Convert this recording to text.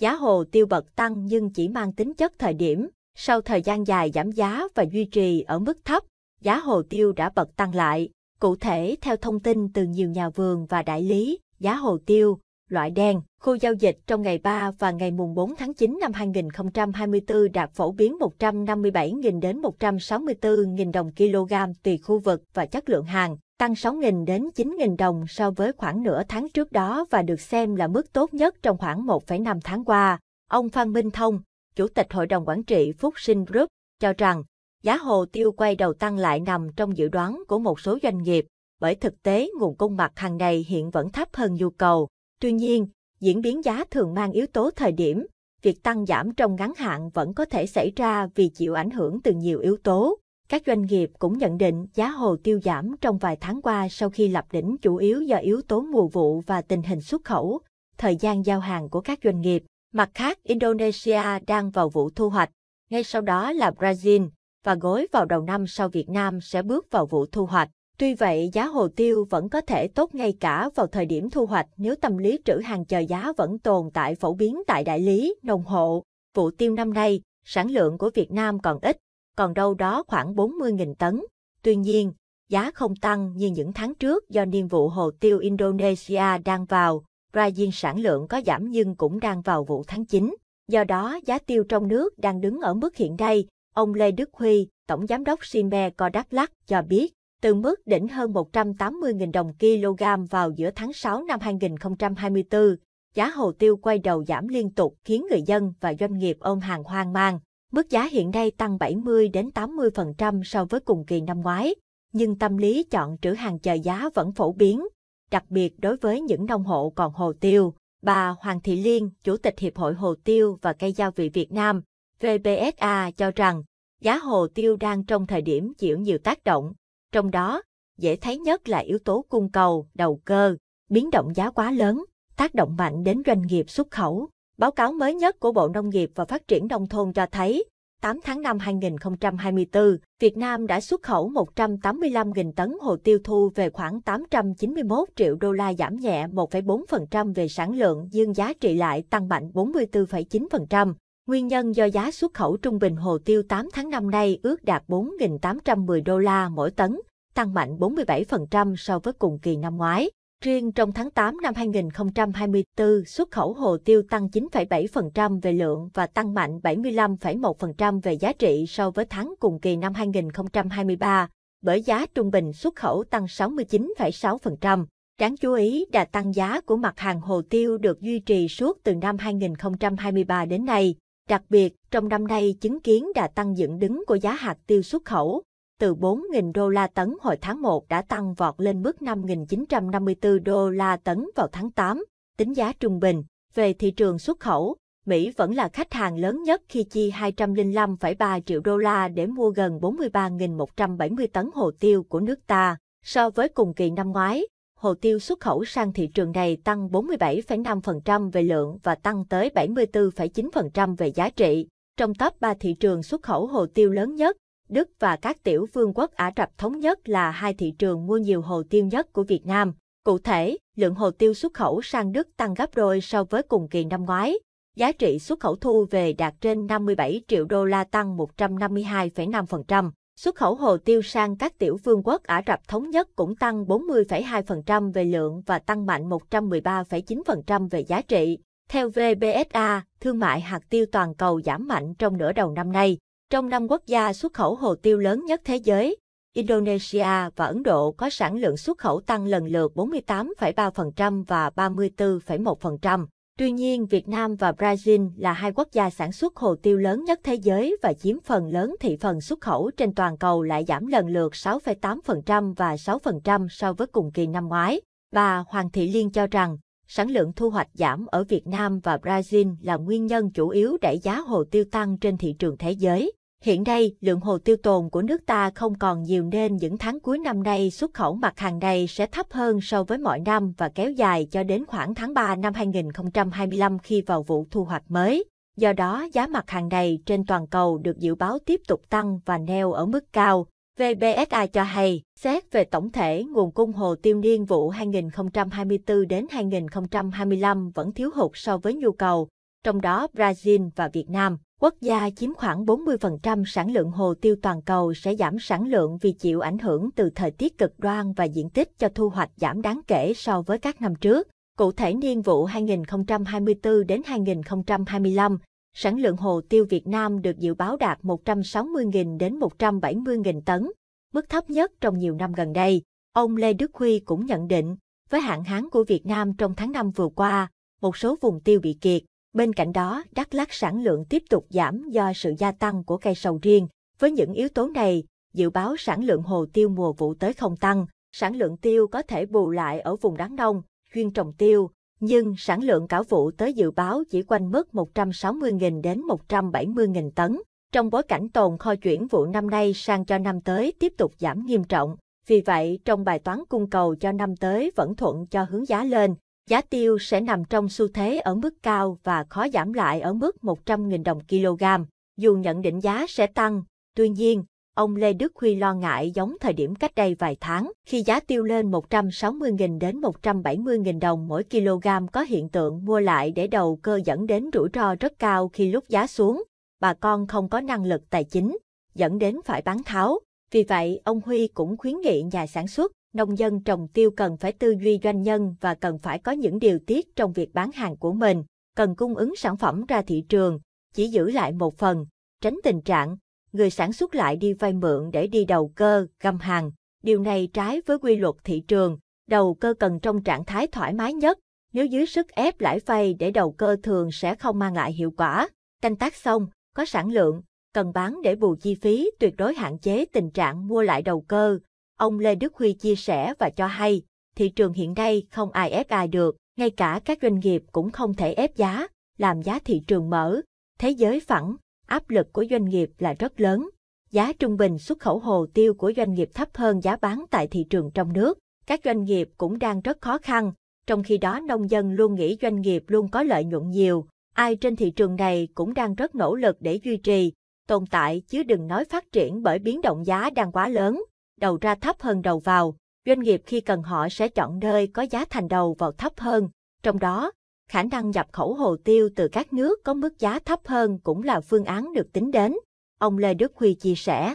giá hồ tiêu bật tăng nhưng chỉ mang tính chất thời điểm, sau thời gian dài giảm giá và duy trì ở mức thấp, giá hồ tiêu đã bật tăng lại. Cụ thể, theo thông tin từ nhiều nhà vườn và đại lý, giá hồ tiêu, loại đen, khu giao dịch trong ngày 3 và ngày mùng 4 tháng 9 năm 2024 đạt phổ biến 157.000 đến 164.000 đồng kg tùy khu vực và chất lượng hàng tăng 6.000 đến 9.000 đồng so với khoảng nửa tháng trước đó và được xem là mức tốt nhất trong khoảng 1,5 tháng qua. Ông Phan Minh Thông, Chủ tịch Hội đồng Quản trị Phúc Sinh Group, cho rằng giá hồ tiêu quay đầu tăng lại nằm trong dự đoán của một số doanh nghiệp, bởi thực tế nguồn cung mặt hàng này hiện vẫn thấp hơn nhu cầu. Tuy nhiên, diễn biến giá thường mang yếu tố thời điểm, việc tăng giảm trong ngắn hạn vẫn có thể xảy ra vì chịu ảnh hưởng từ nhiều yếu tố. Các doanh nghiệp cũng nhận định giá hồ tiêu giảm trong vài tháng qua sau khi lập đỉnh chủ yếu do yếu tố mùa vụ và tình hình xuất khẩu, thời gian giao hàng của các doanh nghiệp. Mặt khác, Indonesia đang vào vụ thu hoạch, ngay sau đó là Brazil, và gối vào đầu năm sau Việt Nam sẽ bước vào vụ thu hoạch. Tuy vậy, giá hồ tiêu vẫn có thể tốt ngay cả vào thời điểm thu hoạch nếu tâm lý trữ hàng chờ giá vẫn tồn tại phổ biến tại đại lý, nông hộ. Vụ tiêu năm nay, sản lượng của Việt Nam còn ít, còn đâu đó khoảng 40.000 tấn. Tuy nhiên, giá không tăng như những tháng trước do niên vụ hồ tiêu Indonesia đang vào, Brazil sản lượng có giảm nhưng cũng đang vào vụ tháng 9. Do đó giá tiêu trong nước đang đứng ở mức hiện nay, ông Lê Đức Huy, Tổng Giám đốc Sinme Co Đắk Lắc cho biết, từ mức đỉnh hơn 180.000 đồng kg vào giữa tháng 6 năm 2024, giá hồ tiêu quay đầu giảm liên tục khiến người dân và doanh nghiệp ôm hàng hoang mang. Mức giá hiện nay tăng 70 đến 80% so với cùng kỳ năm ngoái, nhưng tâm lý chọn trữ hàng chờ giá vẫn phổ biến, đặc biệt đối với những nông hộ còn hồ tiêu. Bà Hoàng Thị Liên, Chủ tịch Hiệp hội Hồ tiêu và cây gia vị Việt Nam, VBSA cho rằng giá hồ tiêu đang trong thời điểm chịu nhiều tác động, trong đó dễ thấy nhất là yếu tố cung cầu, đầu cơ, biến động giá quá lớn, tác động mạnh đến doanh nghiệp xuất khẩu. Báo cáo mới nhất của Bộ Nông nghiệp và Phát triển Nông thôn cho thấy, 8 tháng năm 2024, Việt Nam đã xuất khẩu 185.000 tấn hồ tiêu thu về khoảng 891 triệu đô la giảm nhẹ 1,4% về sản lượng nhưng giá trị lại tăng mạnh 44,9%. Nguyên nhân do giá xuất khẩu trung bình hồ tiêu 8 tháng năm nay ước đạt 4.810 đô la mỗi tấn, tăng mạnh 47% so với cùng kỳ năm ngoái. Riêng trong tháng 8 năm 2024, xuất khẩu hồ tiêu tăng 9,7% về lượng và tăng mạnh 75,1% về giá trị so với tháng cùng kỳ năm 2023, bởi giá trung bình xuất khẩu tăng 69,6%. Đáng chú ý, đà tăng giá của mặt hàng hồ tiêu được duy trì suốt từ năm 2023 đến nay. Đặc biệt, trong năm nay chứng kiến đà tăng dựng đứng của giá hạt tiêu xuất khẩu, từ 4.000 đô la tấn hồi tháng 1 đã tăng vọt lên mức 5.954 đô la tấn vào tháng 8, tính giá trung bình. Về thị trường xuất khẩu, Mỹ vẫn là khách hàng lớn nhất khi chi 205,3 triệu đô la để mua gần 43.170 tấn hồ tiêu của nước ta. So với cùng kỳ năm ngoái, hồ tiêu xuất khẩu sang thị trường này tăng 47,5% về lượng và tăng tới 74,9% về giá trị. Trong top 3 thị trường xuất khẩu hồ tiêu lớn nhất, Đức và các tiểu vương quốc Ả Rập Thống Nhất là hai thị trường mua nhiều hồ tiêu nhất của Việt Nam. Cụ thể, lượng hồ tiêu xuất khẩu sang Đức tăng gấp đôi so với cùng kỳ năm ngoái. Giá trị xuất khẩu thu về đạt trên 57 triệu đô la tăng 152,5%. Xuất khẩu hồ tiêu sang các tiểu vương quốc Ả Rập Thống Nhất cũng tăng 40,2% về lượng và tăng mạnh 113,9% về giá trị. Theo VBSA, thương mại hạt tiêu toàn cầu giảm mạnh trong nửa đầu năm nay. Trong năm quốc gia xuất khẩu hồ tiêu lớn nhất thế giới, Indonesia và Ấn Độ có sản lượng xuất khẩu tăng lần lượt 48,3% và 34,1%. Tuy nhiên, Việt Nam và Brazil là hai quốc gia sản xuất hồ tiêu lớn nhất thế giới và chiếm phần lớn thị phần xuất khẩu trên toàn cầu lại giảm lần lượt 6,8% và 6% so với cùng kỳ năm ngoái. Bà Hoàng Thị Liên cho rằng, sản lượng thu hoạch giảm ở Việt Nam và Brazil là nguyên nhân chủ yếu đẩy giá hồ tiêu tăng trên thị trường thế giới. Hiện nay, lượng hồ tiêu tồn của nước ta không còn nhiều nên những tháng cuối năm nay xuất khẩu mặt hàng này sẽ thấp hơn so với mọi năm và kéo dài cho đến khoảng tháng 3 năm 2025 khi vào vụ thu hoạch mới. Do đó, giá mặt hàng này trên toàn cầu được dự báo tiếp tục tăng và neo ở mức cao. VBSA cho hay, xét về tổng thể, nguồn cung hồ tiêu niên vụ 2024 đến 2025 vẫn thiếu hụt so với nhu cầu, trong đó Brazil và Việt Nam. Quốc gia chiếm khoảng 40% sản lượng hồ tiêu toàn cầu sẽ giảm sản lượng vì chịu ảnh hưởng từ thời tiết cực đoan và diện tích cho thu hoạch giảm đáng kể so với các năm trước. Cụ thể niên vụ 2024 đến 2025, sản lượng hồ tiêu Việt Nam được dự báo đạt 160.000 đến 170.000 tấn, mức thấp nhất trong nhiều năm gần đây. Ông Lê Đức Huy cũng nhận định, với hạn hán của Việt Nam trong tháng năm vừa qua, một số vùng tiêu bị kiệt, Bên cạnh đó, Đắk Lắk sản lượng tiếp tục giảm do sự gia tăng của cây sầu riêng. Với những yếu tố này, dự báo sản lượng hồ tiêu mùa vụ tới không tăng, sản lượng tiêu có thể bù lại ở vùng đáng nông, chuyên trồng tiêu, nhưng sản lượng cả vụ tới dự báo chỉ quanh mức 160.000 đến 170.000 tấn. Trong bối cảnh tồn kho chuyển vụ năm nay sang cho năm tới tiếp tục giảm nghiêm trọng, vì vậy trong bài toán cung cầu cho năm tới vẫn thuận cho hướng giá lên, Giá tiêu sẽ nằm trong xu thế ở mức cao và khó giảm lại ở mức 100.000 đồng kg, dù nhận định giá sẽ tăng. Tuy nhiên, ông Lê Đức Huy lo ngại giống thời điểm cách đây vài tháng, khi giá tiêu lên 160.000 đến 170.000 đồng mỗi kg có hiện tượng mua lại để đầu cơ dẫn đến rủi ro rất cao khi lúc giá xuống, bà con không có năng lực tài chính, dẫn đến phải bán tháo. Vì vậy, ông Huy cũng khuyến nghị nhà sản xuất nông dân trồng tiêu cần phải tư duy doanh nhân và cần phải có những điều tiết trong việc bán hàng của mình, cần cung ứng sản phẩm ra thị trường, chỉ giữ lại một phần, tránh tình trạng người sản xuất lại đi vay mượn để đi đầu cơ, găm hàng. Điều này trái với quy luật thị trường, đầu cơ cần trong trạng thái thoải mái nhất, nếu dưới sức ép lãi vay để đầu cơ thường sẽ không mang lại hiệu quả. Canh tác xong, có sản lượng, cần bán để bù chi phí tuyệt đối hạn chế tình trạng mua lại đầu cơ, Ông Lê Đức Huy chia sẻ và cho hay, thị trường hiện nay không ai ép ai được, ngay cả các doanh nghiệp cũng không thể ép giá, làm giá thị trường mở, thế giới phẳng, áp lực của doanh nghiệp là rất lớn. Giá trung bình xuất khẩu hồ tiêu của doanh nghiệp thấp hơn giá bán tại thị trường trong nước. Các doanh nghiệp cũng đang rất khó khăn, trong khi đó nông dân luôn nghĩ doanh nghiệp luôn có lợi nhuận nhiều. Ai trên thị trường này cũng đang rất nỗ lực để duy trì, tồn tại chứ đừng nói phát triển bởi biến động giá đang quá lớn đầu ra thấp hơn đầu vào. Doanh nghiệp khi cần họ sẽ chọn nơi có giá thành đầu vào thấp hơn, trong đó, khả năng nhập khẩu hồ tiêu từ các nước có mức giá thấp hơn cũng là phương án được tính đến, ông Lê Đức Huy chia sẻ.